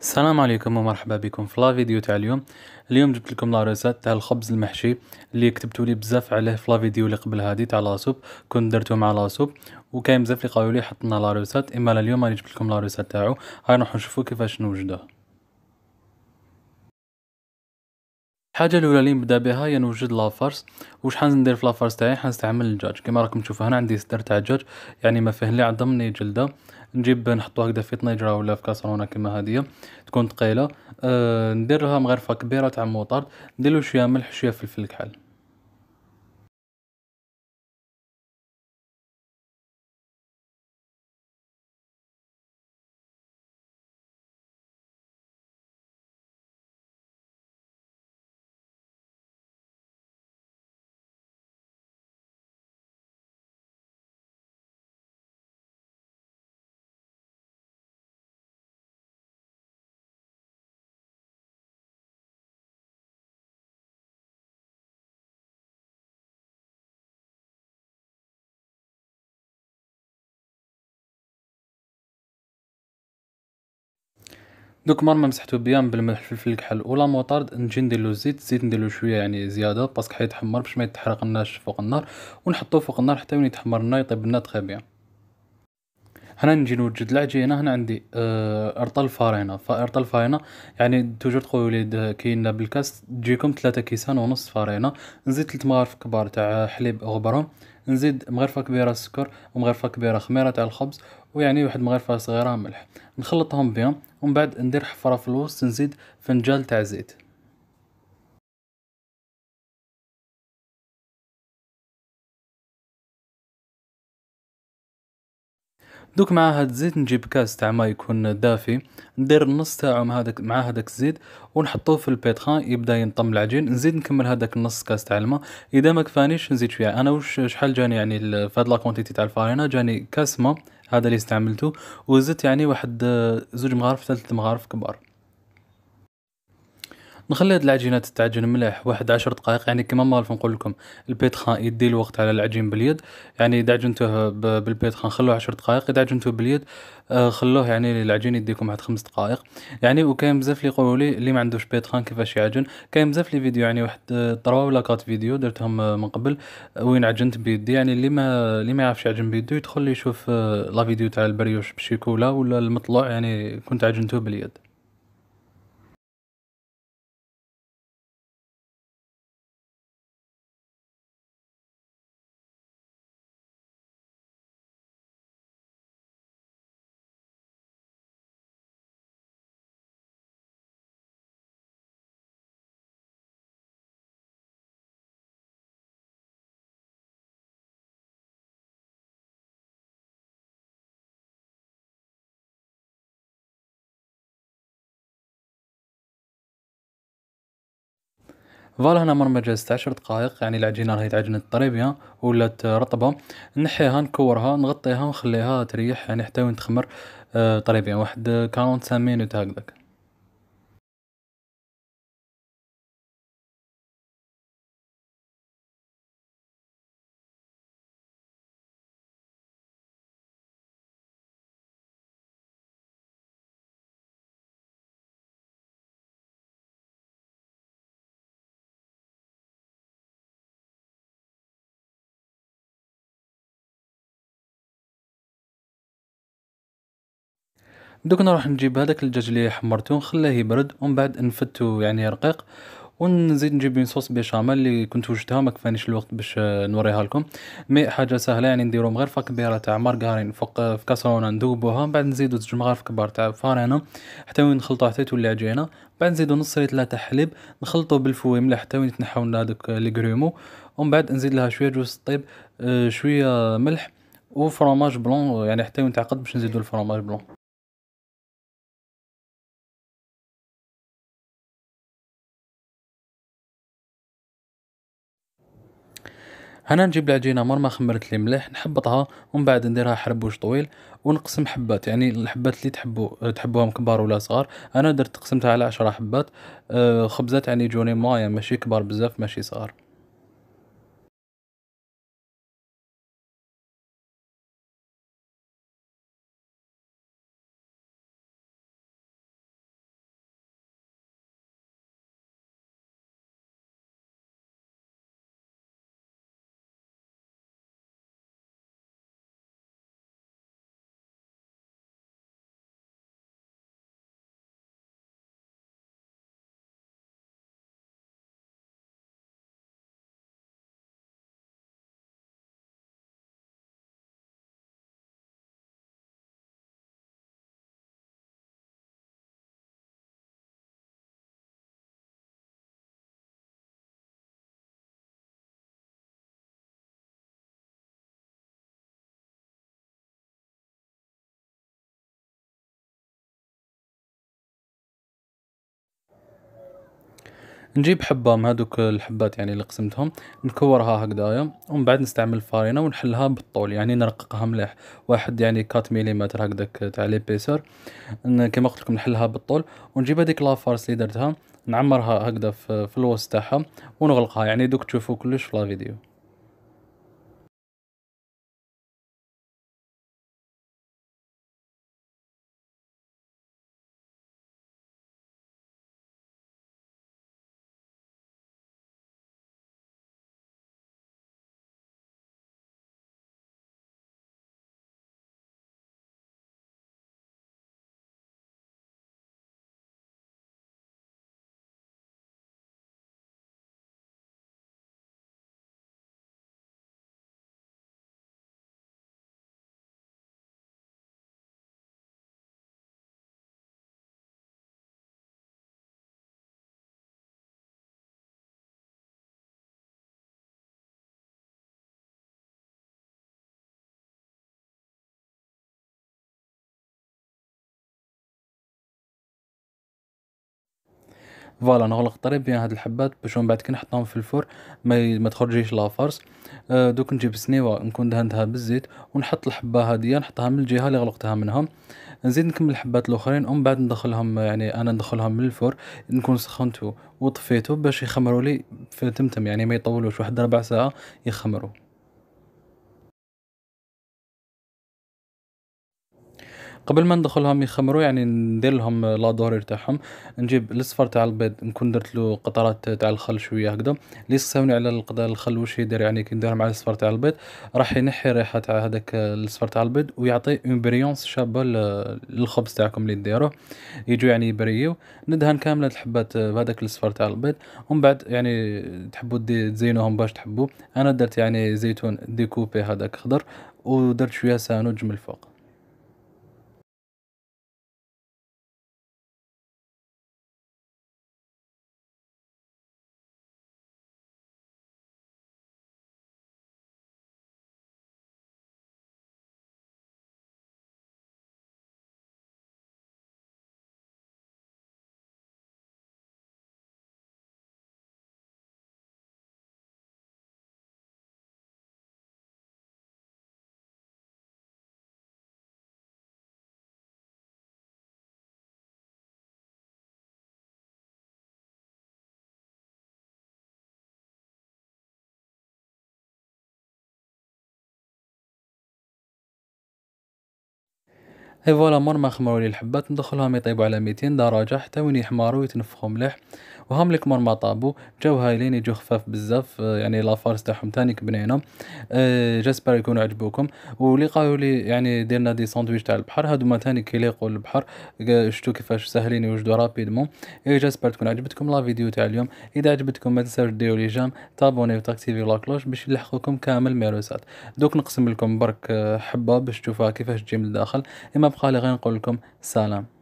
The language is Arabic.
السلام عليكم ومرحبا بكم في لا فيديو تاع اليوم اليوم جبت لكم لا تاع الخبز المحشي اللي كتبتوا لي بزاف عليه في لا فيديو اللي قبل هادي تاع لاسوب كنت درتو مع لاسوب وكاين بزاف اللي قالوا لي حطنا لا ريسات اما اليوم راني جبت لكم لا ريسات تاعو هاي نروحو نشوفو كيفاش نوجدوه الحاجه الاولى اللي نبدا بها هي نوجد لافارس واش ندير في لافارس تاعي حنستعمل الدجاج كما راكم تشوفوا هنا عندي صدر تاع الدجاج يعني ما فيه لا عظم ني جلده نجيب نحطو هكذا في طنجره ولا في كاسرونه كيما هادية تكون ثقيله أه ندير لها مغرفه كبيره تاع موطار ندير شويه ملح شويه فلفل كحل دوك ما مسحتو بيان بالملح الفلفل الكحل ولا موطارد نجي نديرلو الزيت الزيت نديرلو شويه يعني زياده باسكو حيتحمر باش ما يتحرقناش فوق النار ونحطوه فوق النار حتى وين يتحمر لنا يطيب لنا تخي بيان هنا نجي نوجد العجينه هنا, عندي آه ارطال الفارينه فارطل الفارينه يعني توجور خويا وليد كاين بالكاس تجيكم ثلاثة كيسان ونص فارينه نزيد ثلاث مغارف كبار تاع حليب غبره نزيد مغرفه كبيره سكر ومغرفه كبيره خميره تاع الخبز ويعني واحد مغرفه صغيره ملح نخلطهم بيان ومن بعد ندير حفرة في الوسط نزيد فنجال تاع زيت دوك مع هاد الزيت نجيب كاس تاع ما يكون دافي ندير النص تاعو مع هذاك مع هذاك الزيت ونحطوه في البيتخان يبدا ينطم العجين نزيد نكمل هذاك النص كاس تاع الماء اذا ما كفانيش نزيد شويه انا وش شحال جاني يعني في هاد لا كونتيتي تاع الفارينه جاني كاس ماء هذا اللي استعملته وزدت يعني واحد آه، زوج مغارف ثلاث مغارف كبار نخلي هاد العجينات تعجن مليح واحد عشر دقائق يعني كيما ما نقول لكم البيتخان يدي الوقت على العجين باليد يعني اذا عجنتوه بالبيتخان خلوه عشر دقائق اذا عجنتوه باليد آه، خلوه يعني العجين يديكم واحد خمس دقائق يعني وكاين بزاف اللي يقولوا لي اللي ما عندوش بيتخان كيفاش يعجن كاين بزاف لي فيديو يعني واحد تروا آه، ولا كات فيديو درتهم آه، من قبل وين عجنت بيدي يعني اللي ما اللي ما يعرفش يعجن بيدو يدخل يشوف لا فيديو تاع البريوش بشيكولا ولا المطلوع يعني كنت عجنته باليد فوالا هنا مرمى جلست عشر دقائق يعني العجينة راهي تعجنت طريبية ولات رطبة نحيها نكورها نغطيها ونخليها تريح يعني حتى وين تخمر آه، طريبية واحد 45 مينوت هكذاك دوك نروح نجيب هذاك الدجاج اللي حمرته نخليه يبرد ومن بعد نفتو يعني رقيق ونزيد نجيب اون صوص بيشاميل اللي كنت وجدتها ما كفانيش الوقت باش نوريها لكم مي حاجه سهله يعني نديرو مغرفه كبيره تاع مارغرين فوق في كاسرونه ندوبوها من بعد نزيدو زوج مغارف كبار تاع فرينه حتى وين نخلطو حتى تولي عجينه بعد نزيدو نص ريت تاع حليب نخلطو بالفوي مليح حتى وين يتنحاو لنا هذوك لي غرومو ومن بعد نزيد لها شويه جوز طيب آه، شويه ملح وفرماج بلون يعني حتى وين تعقد باش نزيدو الفرماج بلون هنا نجيب العجينه مرمى خمرت لي مليح نحبطها ومن بعد نديرها حربوش طويل ونقسم حبات يعني الحبات اللي تحبوا تحبوهم كبار ولا صغار انا درت قسمتها على عشرة حبات آه، خبزات يعني جوني مايا ماشي كبار بزاف ماشي صغار نجيب حبة من هذوك الحبات يعني اللي قسمتهم نكورها هكذايا ومن بعد نستعمل الفارينة ونحلها بالطول يعني نرققها مليح واحد يعني 4 ملم هكذاك تاع ليبيسور كيما قلت لكم نحلها بالطول ونجيب هذيك لافارس اللي درتها نعمرها هكذا في الوسط تاعها ونغلقها يعني دوك تشوفوا كلش في لا فيديو فوالا نغلق الطريب بين هاد الحبات باش من بعد كي نحطهم في الفرن ما, ما تخرجيش لافارس أه، دوك نجيب سنيوه نكون دهنتها بالزيت ونحط الحبه هادية نحطها من الجهه اللي غلقتها منها نزيد نكمل الحبات الاخرين ومن بعد ندخلهم يعني انا ندخلهم من الفور نكون سخنته وطفيته باش يخمروا لي في تمتم يعني ما يطولوش واحد ربع ساعه يخمروا قبل ما ندخلهم يخمروا يعني ندير لهم دور تاعهم نجيب الصفر تاع البيض نكون درت له قطرات تاع الخل شويه هكذا اللي ساوني على الخل واش يدير يعني كي ندير مع الصفر تاع البيض راح ينحي الريحه تاع هذاك الصفر تاع البيض ويعطي اون بريونس شابه للخبز تاعكم اللي ديروه يجو يعني يبريو ندهن كامله الحبات بهذاك الصفر تاع البيض ومن بعد يعني تحبوا تزينوهم باش تحبوا انا درت يعني زيتون ديكوبي هذاك خضر ودرت شويه سانوج من الفوق اي فوالا مور ما خمروا لي الحبات ندخلهم يطيبوا على 200 درجه حتى وين يحمروا ويتنفخوا مليح وهم لي كمر ما طابو جاو لين يجو خفاف بزاف آه، يعني لافارس تاعهم ثاني كبنينه آه، جاسبر يكونوا عجبوكم ولي قالوا لي يعني ديرنا دي ساندويتش تاع البحر هادو ما تاني كيليقوا البحر شتو كيفاش ساهلين يوجدوا رابيدمون اي جاسبر تكون عجبتكم لا فيديو تاع اليوم اذا عجبتكم ما تنساوش ديروا لي جام تابوني وتاكتيفي لا كلوش باش يلحقوكم كامل ميروسات دوك نقسم لكم برك آه، حبه باش تشوفوها كيفاش تجي من الداخل اما بقى لي غير نقول لكم سلام